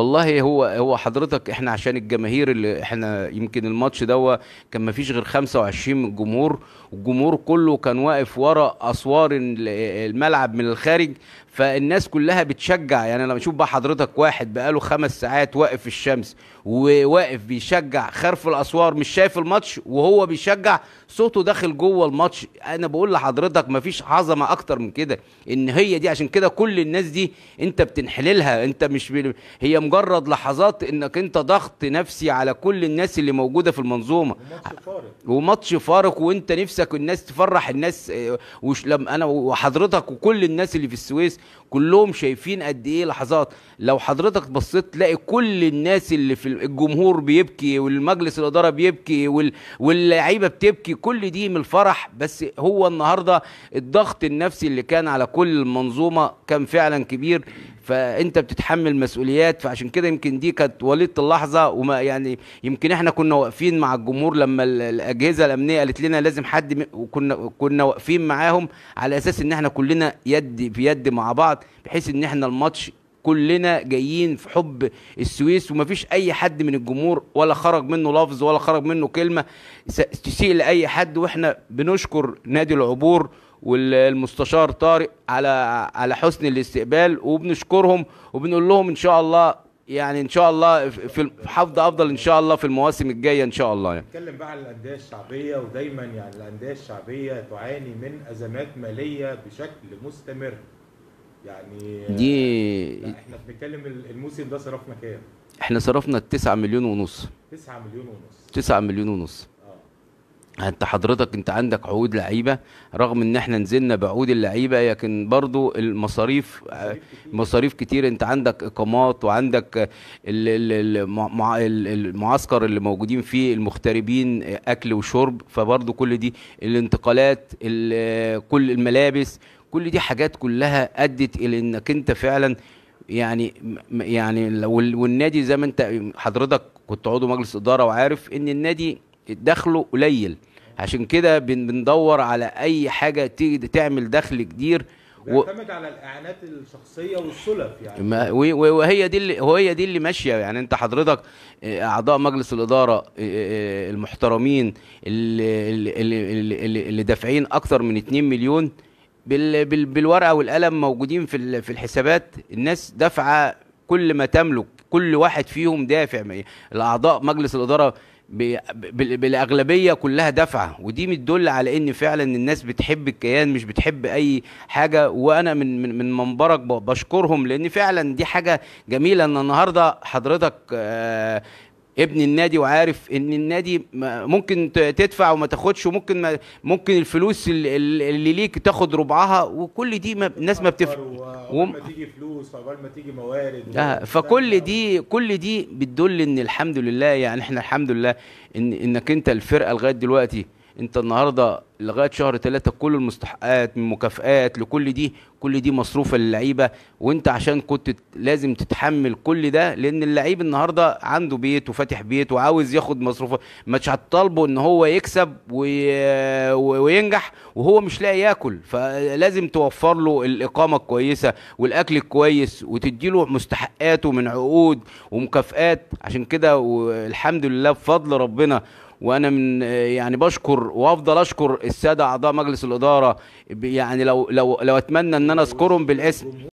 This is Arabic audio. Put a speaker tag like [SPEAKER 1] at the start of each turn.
[SPEAKER 1] والله هو هو حضرتك احنا عشان الجماهير اللي احنا يمكن الماتش ده كان ما فيش غير 25 من الجمهور والجمهور كله كان واقف ورا اسوار الملعب من الخارج فالناس كلها بتشجع يعني لما اشوف بقى حضرتك واحد بقاله خمس ساعات واقف في الشمس وواقف بيشجع خرف الاسوار مش شايف الماتش وهو بيشجع صوته داخل جوه الماتش انا بقول لحضرتك ما فيش عظمه اكتر من كده ان هي دي عشان كده كل الناس دي انت بتنحللها انت مش هي مجرد لحظات انك انت ضغط نفسي على كل الناس اللي موجوده في المنظومه وماتش فارق وماتش فارق وانت نفسك الناس تفرح الناس آه، وش لما انا وحضرتك وكل الناس اللي في السويس كلهم شايفين قد ايه لحظات لو حضرتك بصيت تلاقي كل الناس اللي في الجمهور بيبكي والمجلس الاداره بيبكي وال... واللعيبه بتبكي كل دي من الفرح بس هو النهارده الضغط النفسي اللي كان على كل المنظومه كان فعلا كبير فانت بتتحمل مسؤوليات فعشان كده يمكن دي كانت وليده اللحظه وما يعني يمكن احنا كنا واقفين مع الجمهور لما الاجهزه الامنيه قالت لنا لازم حد وكنا كنا واقفين معاهم على اساس ان احنا كلنا يد بيد مع بعض بحيث ان احنا الماتش كلنا جايين في حب السويس ومفيش اي حد من الجمهور ولا خرج منه لفظ ولا خرج منه كلمه تسيء لاي حد واحنا بنشكر نادي العبور والمستشار طارق على على حسن الاستقبال وبنشكرهم وبنقول لهم ان شاء الله يعني ان شاء الله في حفظ افضل ان شاء الله في المواسم الجايه ان شاء الله يعني نتكلم بقى عن الانديه الشعبيه ودايما يعني الانديه الشعبيه تعاني من ازمات ماليه بشكل مستمر يعني دي احنا بنتكلم الموسم ده صرفنا كام احنا صرفنا 9 مليون ونص 9 مليون ونص 9 مليون ونص انت حضرتك انت عندك عقود لعيبه رغم ان احنا نزلنا بعقود اللعيبه لكن برضو المصاريف مصاريف كتير انت عندك اقامات وعندك المعسكر اللي موجودين فيه المغتربين اكل وشرب فبرضو كل دي الانتقالات كل الملابس كل دي حاجات كلها ادت الى انك انت فعلا يعني يعني والنادي زي ما انت حضرتك كنت عضو مجلس اداره وعارف ان النادي دخله قليل عشان كده بندور على اي حاجه تيجي تعمل دخل كبير بيعتمد على الاعانات الشخصيه والسلف يعني ما وهي دي اللي وهي دي اللي ماشيه يعني انت حضرتك آه، اعضاء مجلس الاداره آه، آه، المحترمين اللي اللي, اللي, اللي دافعين اكثر من 2 مليون بال بال بالورقه والقلم موجودين في في الحسابات الناس دافعه كل ما تملك كل واحد فيهم دافع الاعضاء مجلس الاداره بالاغلبيه كلها دفعه ودي بتدل على ان فعلا الناس بتحب الكيان مش بتحب اي حاجه وانا من من, من منبرك بشكرهم لان فعلا دي حاجه جميله ان النهارده حضرتك آه، ابن النادي وعارف ان النادي ممكن تدفع وما تاخدش وممكن ما ممكن الفلوس اللي ليك تاخد ربعها وكل دي ما الناس ما بتف وم... ما تيجي فلوس عقبال ما تيجي موارد آه فكل دي إيه. كل دي بتدل ان الحمد لله يعني احنا الحمد لله ان انك انت الفرقه لغايه دلوقتي انت النهارده لغايه شهر ثلاثة كل المستحقات من مكافئات لكل دي كل دي مصروفه للعيبه وانت عشان كنت لازم تتحمل كل ده لان اللعيب النهارده عنده بيت وفاتح بيت وعاوز ياخد مصروفه مش هتطالبه ان هو يكسب وينجح وهو مش لاقي ياكل فلازم توفر له الاقامه الكويسه والاكل الكويس وتديله مستحقاته من عقود ومكافئات عشان كده والحمد لله بفضل ربنا وانا من يعني بشكر وافضل اشكر الساده اعضاء مجلس الاداره يعني لو لو لو اتمنى ان انا اذكرهم بالاسم